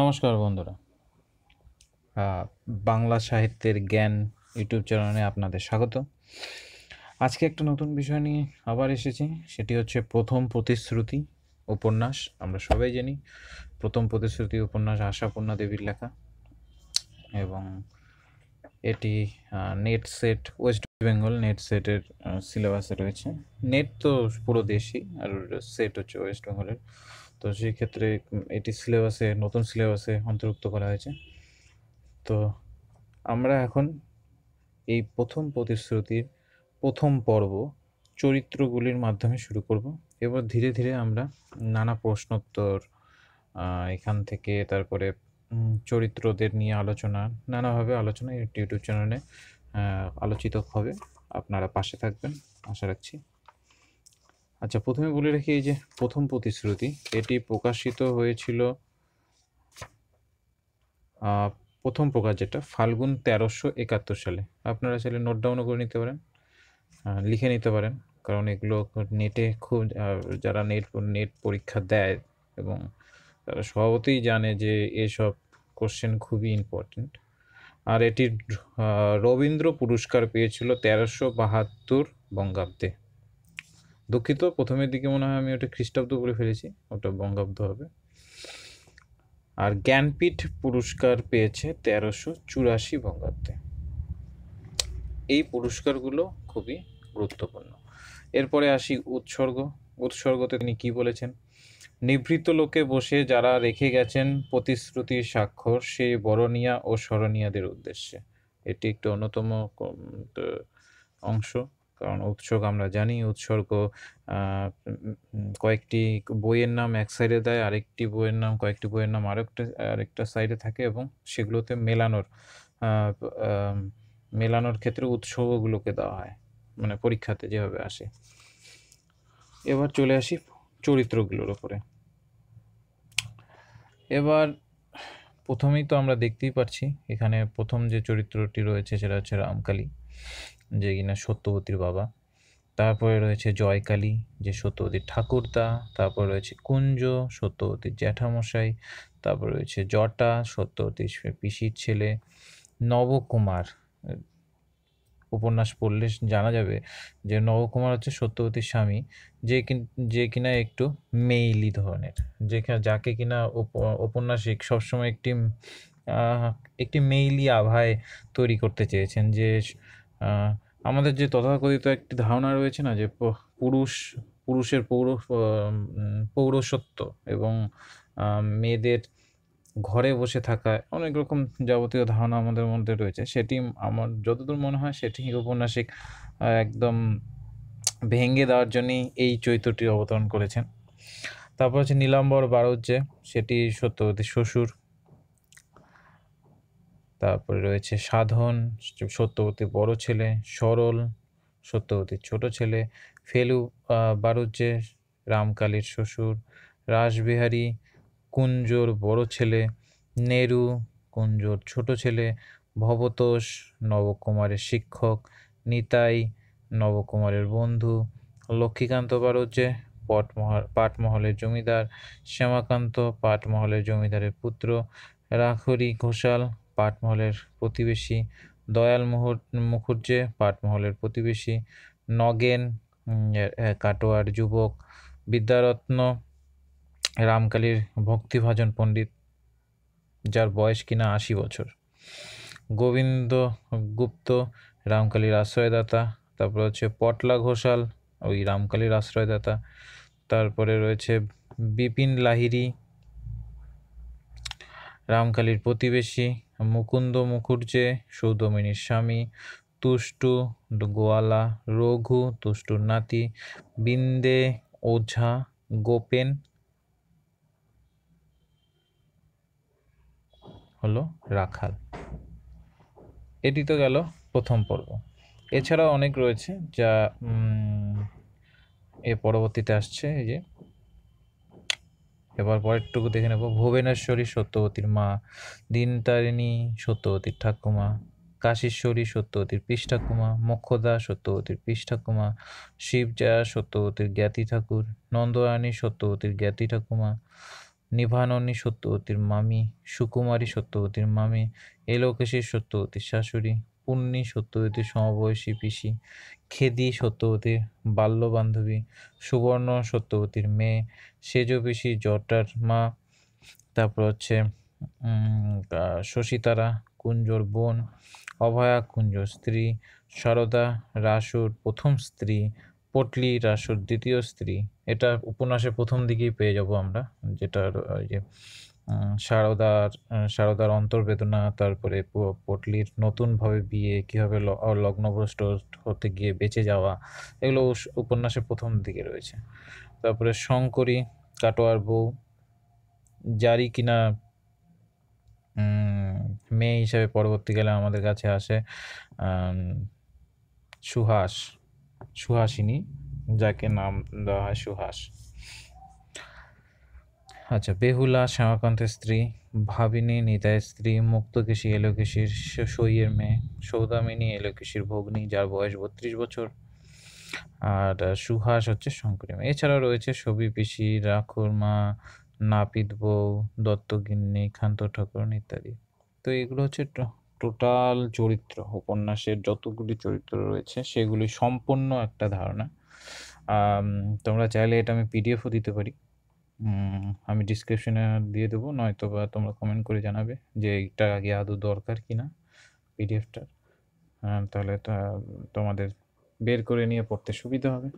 নমস্কার বন্ধুরা বাংলা সাহিত্যের জ্ঞান ইউটিউব চ্যানেলে আপনাদের স্বাগত আজকে একটা নতুন বিষয় নিয়ে আবার এসেছি সেটি হচ্ছে প্রথম প্রতিশ্রুতি উপন্যাস আমরা সবাই জানি প্রথম প্রতিশ্রুতি উপন্যাস আশাপূর্ণা দেবীর লেখা এবং এটি NET SET West Bengal NET সেটের সিলেবাসে রয়েছে নেট তো পুরো দেশি আর সেট হচ্ছে ওয়েস্ট বেঙ্গলের তো সেই ক্ষেত্রে এটি সিলেবাসে নতুন সিলেবাসে অন্তর্ভুক্ত করা হয়েছে তো আমরা এখন এই প্রথম প্রতিশ্রুতির প্রথম পর্ব চরিত্রগুলির মাধ্যমে শুরু করব এবার ধীরে ধীরে আমরা নানা প্রশ্নোত্তর এখান থেকে তারপরে চরিত্রদের নিয়ে আলোচনা নানাভাবে আলোচনা ইউটিউব চ্যানেলে আলোচিত হবে আপনারা পাশে থাকবেন আশা রাখছি আচ্ছা প্রথমে বলে রাখি এই যে প্রথম প্রতিশ্রুতি এটি প্রকাশিত হয়েছিল প্রথম প্রকাশ যেটা ফাল্গুন তেরোশো একাত্তর সালে আপনারা চাইলে নোট ডাউনও করে নিতে পারেন লিখে নিতে পারেন কারণ এগুলো নেটে খুব যারা নেট নেট পরীক্ষা দেয় এবং তারা স্বভাবতেই জানে যে এসব কোশ্চেন খুবই ইম্পর্টেন্ট আর এটি রবীন্দ্র পুরস্কার পেয়েছিল তেরোশো বাহাত্তর বঙ্গাব্দে দুঃখিত প্রথমের দিকে মনে হয় আমি ওটা খ্রিস্টাব্দ বলে ফেলেছি ওটা বঙ্গাব্দ হবে আর জ্ঞানপীঠ পুরস্কার পেয়েছে তেরোশো চুরাশি বঙ্গাব্দে এই পুরস্কারগুলো খুবই গুরুত্বপূর্ণ এরপরে আসি উৎসর্গ উৎসর্গতে তিনি কি বলেছেন নিভৃত লোকে বসে যারা রেখে গেছেন প্রতিশ্রুতির স্বাক্ষর সেই বরণীয়া ও স্মরণীয়াদের উদ্দেশ্যে এটি একটি অন্যতম অংশ কারণ উৎসর্গ আমরা জানি উৎসর্গ কয়েকটি বইয়ের নাম এক সাইডে দেয় আরেকটি বইয়ের নাম কয়েকটি বইয়ের নাম আরেকটা আরেকটা সাইডে থাকে এবং সেগুলোতে মেলানোর মেলানোর ক্ষেত্রে উৎসর্গগুলোকে দেওয়া হয় মানে পরীক্ষাতে যেভাবে আসে এবার চলে আসি চরিত্রগুলোর ওপরে এবার প্রথমেই তো আমরা দেখতেই পাচ্ছি এখানে প্রথম যে চরিত্রটি রয়েছে সেটা হচ্ছে রামকালী যে কিনা সত্যবতীর বাবা তারপরে রয়েছে জয়কালী যে সত্যবতীর ঠাকুরদা তারপর রয়েছে কুঞ্জ সত্যবতীর জ্যাঠামশাই তারপর রয়েছে জটা সত্যবতীর পিসির ছেলে নবকুমার উপন্যাস পড়লে জানা যাবে যে নবকুমার হচ্ছে সত্যবতীর স্বামী যে যে কিনা একটু মেইলি ধরনের যে যাকে কিনা ঔপন্যাসিক সবসময় একটি একটি মেইলি আভায় তৈরি করতে চেয়েছেন যে আমাদের যে তথাকথিত একটি ধারণা রয়েছে না যে পুরুষ পুরুষের পৌর পৌরসত্ব এবং মেয়েদের ঘরে বসে থাকা অনেক রকম যাবতীয় ধারণা আমাদের মধ্যে রয়েছে সেটি আমার যতদূর মনে হয় সেটি ঔপন্যাসিক একদম ভেঙে দেওয়ার জন্যই এই চৈত্রটি অবতরণ করেছেন তারপর হচ্ছে নীলাম্বর বারুজ্যে সেটি সত্যবতী শ্বশুর তারপরে রয়েছে সাধন সত্যবতী বড় ছেলে সরল সত্যবতীর ছোট ছেলে ফেলু বারুজ্জে রামকালীর শ্বশুর রাসবিহারী কুঞ্জোর বড় ছেলে নেরু কুঞ্জোর ছোট ছেলে ভবতোষ নবকুমারের শিক্ষক নিতাই নবকুমারের বন্ধু লক্ষ্মীকান্ত বারুজ্যে পটমহল পাটমহলের জমিদার শ্যামাকান্ত পাটমহলের জমিদারের পুত্র রাখরি ঘোষাল পাটমহলের প্রতিবেশী দয়াল মুহর মুখুর্জে পাটমহলের প্রতিবেশী নগেন কাটোয়ার যুবক বিদ্যারত্ন রামকালীর ভক্তিভাজন পণ্ডিত যার বয়স কিনা আশি বছর গোবিন্দ গুপ্ত রামকালীর আশ্রয়দাতা তারপর হচ্ছে পটলা ঘোষাল ওই রামকালীর আশ্রয়দাতা তারপরে রয়েছে বিপিন লাহিরি রামকালীর প্রতিবেশী মুকুন্দ মুখুর্জে সৌদমিনীর স্বামী তুষ্টু গোয়ালা রঘু তুষ্টুর নাতি বিন্দে ওঝা গোপেন হলো রাখাল এটি তো গেল প্রথম পর্ব এছাড়া অনেক রয়েছে যা এ পরবর্তীতে আসছে এই যে এবার পরেরটুকু দেখে নেব ভুবনেশ্বরী সত্যবতীর মা দিনতারিণী সত্যবতীর ঠাকুমা কাশীশ্বরী সত্যবতীর পৃষ্ঠাকুমা মক্ষদা সত্যবতীর পৃষ্ঠাকুমা শিবজা সত্যবতীর জ্ঞাতি ঠাকুর নন্দরানী সত্যবতীর জ্ঞাতি ঠাকুমা নিভাননী সত্যবতীর মামি সুকুমারী সত্যবতীর মামি এলোকেশীর সত্যবতীর শাশুড়ি পুণ্যি সত্যবতী সমবয়সী পিসি খেদি সত্যবতীর বাল্য বান্ধবী সুবর্ণ সত্যবতীর মেয়ে সেজ পিসি জটার মা তারপর হচ্ছে শশীতারা কুঞ্জর বোন অভয়া কুঞ্জ স্ত্রী সারদা রাসুর প্রথম স্ত্রী পটলি রাসুর দ্বিতীয় স্ত্রী এটা উপন্যাসের প্রথম দিকেই পেয়ে যাব আমরা যেটা যে ইয়ে, সারদার সারদার অন্তর্বেদনা তারপরে পটলির নতুনভাবে বিয়ে কীভাবে লগ্নভ্রষ্ট হতে গিয়ে বেঁচে যাওয়া এগুলো উপন্যাসের প্রথম দিকে রয়েছে তারপরে শঙ্করী কাটোয়ার বউ জারি কিনা মেয়ে হিসাবে পরবর্তীকালে আমাদের কাছে আসে সুহাস সুহাসিনী যাকে নাম দেওয়া হয় সুহাস আচ্ছা বেহুলা শ্যামাকান্তের স্ত্রী ভাবিনী নিতায় স্ত্রী মুক্তকেশী এলোকেশীর সইয়ের মেয়ে সৌদামিনী এলোকেশীর ভগ্নী যার বয়স বত্রিশ বছর আর সুহাস হচ্ছে শঙ্করী মেয়ে এছাড়াও রয়েছে সবি পিসি রাখুর মা নাপিত বউ দত্তগিন্নি খান্ত ঠাকুরন ইত্যাদি তো এগুলো হচ্ছে টোটাল চরিত্র উপন্যাসের যতগুলি চরিত্র রয়েছে সেগুলি সম্পূর্ণ একটা ধারণা তোমরা চাইলে এটা আমি পিডিএফও দিতে পারি আমি ডিসক্রিপশনে দিয়ে দেবো নয়তো বা তোমরা কমেন্ট করে জানাবে যে এইটা আগে আদৌ দরকার কি না পিডিএফটার তাহলে তোমাদের বের করে নিয়ে পড়তে সুবিধা হবে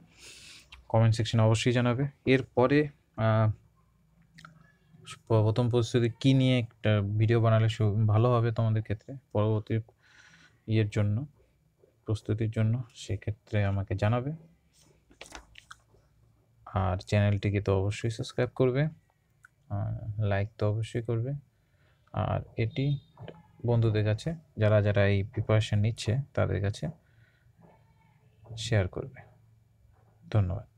কমেন্ট সেকশন অবশ্যই জানাবে এরপরে প্রথম প্রস্তুতি কী নিয়ে একটা ভিডিও বানালে ভালো হবে তোমাদের ক্ষেত্রে পরবর্তী ইয়ের জন্য প্রস্তুতির জন্য সেক্ষেত্রে আমাকে জানাবে আর চ্যানেলটিকে তো অবশ্যই সাবস্ক্রাইব করবে লাইক তো অবশ্যই করবে আর এটি বন্ধুদের কাছে যারা যারা এই প্রিপারেশান নিচ্ছে তাদের কাছে শেয়ার করবে ধন্যবাদ